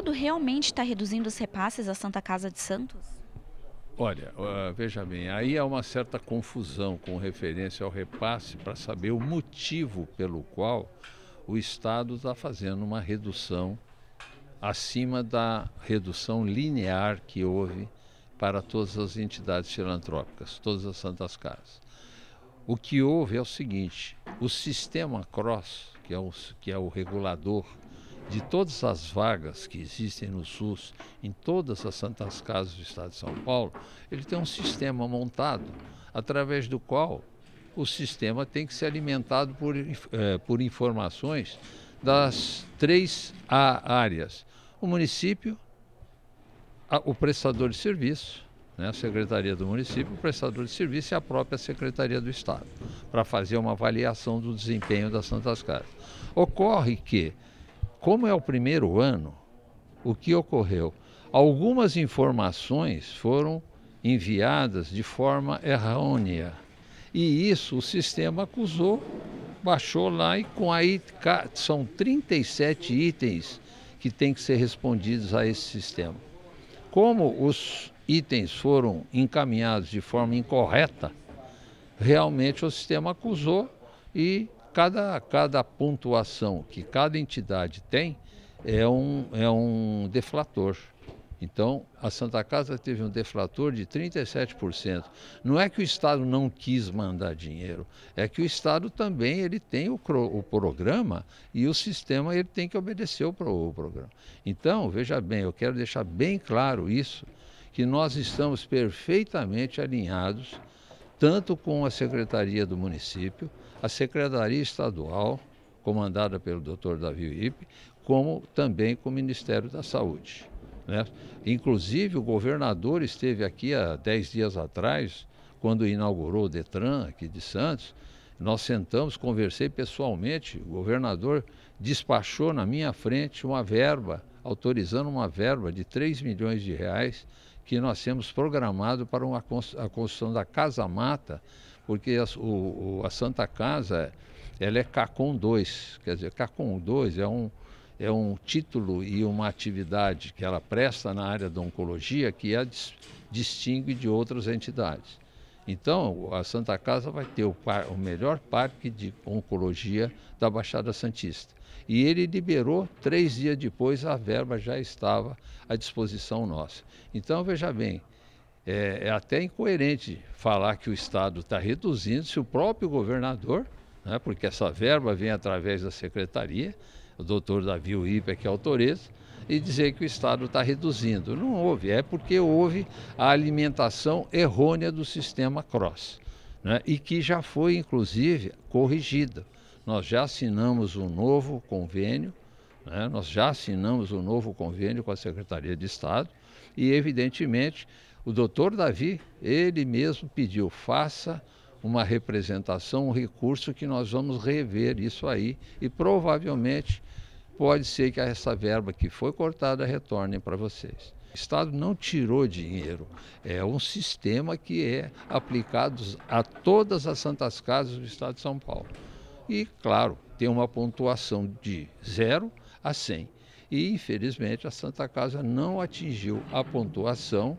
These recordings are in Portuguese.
Estado realmente está reduzindo os repasses à Santa Casa de Santos? Olha, veja bem, aí há uma certa confusão com referência ao repasse para saber o motivo pelo qual o Estado está fazendo uma redução acima da redução linear que houve para todas as entidades filantrópicas, todas as santas casas. O que houve é o seguinte: o sistema CROSS, que é o, que é o regulador de todas as vagas que existem no SUS, em todas as santas casas do Estado de São Paulo, ele tem um sistema montado através do qual o sistema tem que ser alimentado por, eh, por informações das três áreas: o município, a, o prestador de serviço, né, a secretaria do município, o prestador de serviço e a própria secretaria do Estado, para fazer uma avaliação do desempenho das Santas Casas. Ocorre que como é o primeiro ano, o que ocorreu? Algumas informações foram enviadas de forma errônea. E isso o sistema acusou, baixou lá e com aí são 37 itens que têm que ser respondidos a esse sistema. Como os itens foram encaminhados de forma incorreta, realmente o sistema acusou e cada, cada pontuação que cada entidade tem é um, é um deflator. Então, a Santa Casa teve um deflator de 37%. Não é que o Estado não quis mandar dinheiro, é que o Estado também ele tem o, o programa e o sistema ele tem que obedecer o, o programa. Então, veja bem, eu quero deixar bem claro isso, que nós estamos perfeitamente alinhados tanto com a Secretaria do município, a Secretaria Estadual, comandada pelo Dr. Davi Ipe, como também com o Ministério da Saúde. Né? Inclusive, o governador esteve aqui há 10 dias atrás, quando inaugurou o Detran aqui de Santos. Nós sentamos, conversei pessoalmente. O governador despachou na minha frente uma verba, autorizando uma verba de 3 milhões de reais que nós temos programado para uma, a construção da Casa Mata, porque a, o, a Santa Casa ela é CACOM 2, quer dizer, CACOM 2 é um, é um título e uma atividade que ela presta na área da oncologia que a distingue de outras entidades. Então, a Santa Casa vai ter o, par, o melhor parque de oncologia da Baixada Santista. E ele liberou, três dias depois a verba já estava à disposição nossa. Então, veja bem, é, é até incoerente falar que o Estado está reduzindo se o próprio governador, né, porque essa verba vem através da secretaria, o doutor Davi Uípe é que autoriza, e dizer que o Estado está reduzindo. Não houve, é porque houve a alimentação errônea do sistema CROSS, né, e que já foi, inclusive, corrigida nós já assinamos um novo convênio, né? nós já assinamos um novo convênio com a Secretaria de Estado e, evidentemente, o doutor Davi, ele mesmo pediu, faça uma representação, um recurso que nós vamos rever isso aí e provavelmente pode ser que essa verba que foi cortada retorne para vocês. O Estado não tirou dinheiro, é um sistema que é aplicado a todas as santas casas do Estado de São Paulo. E, claro, tem uma pontuação de 0 a 100. E, infelizmente, a Santa Casa não atingiu a pontuação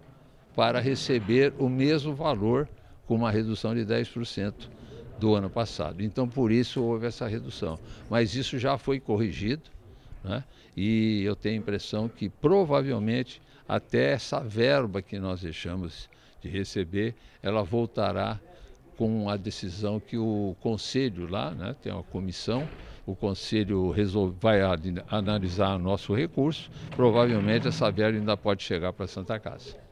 para receber o mesmo valor com uma redução de 10% do ano passado. Então, por isso houve essa redução. Mas isso já foi corrigido né? e eu tenho a impressão que provavelmente até essa verba que nós deixamos de receber, ela voltará com a decisão que o conselho lá, né, tem uma comissão, o conselho resolve, vai analisar nosso recurso, provavelmente essa velha ainda pode chegar para a Santa Casa.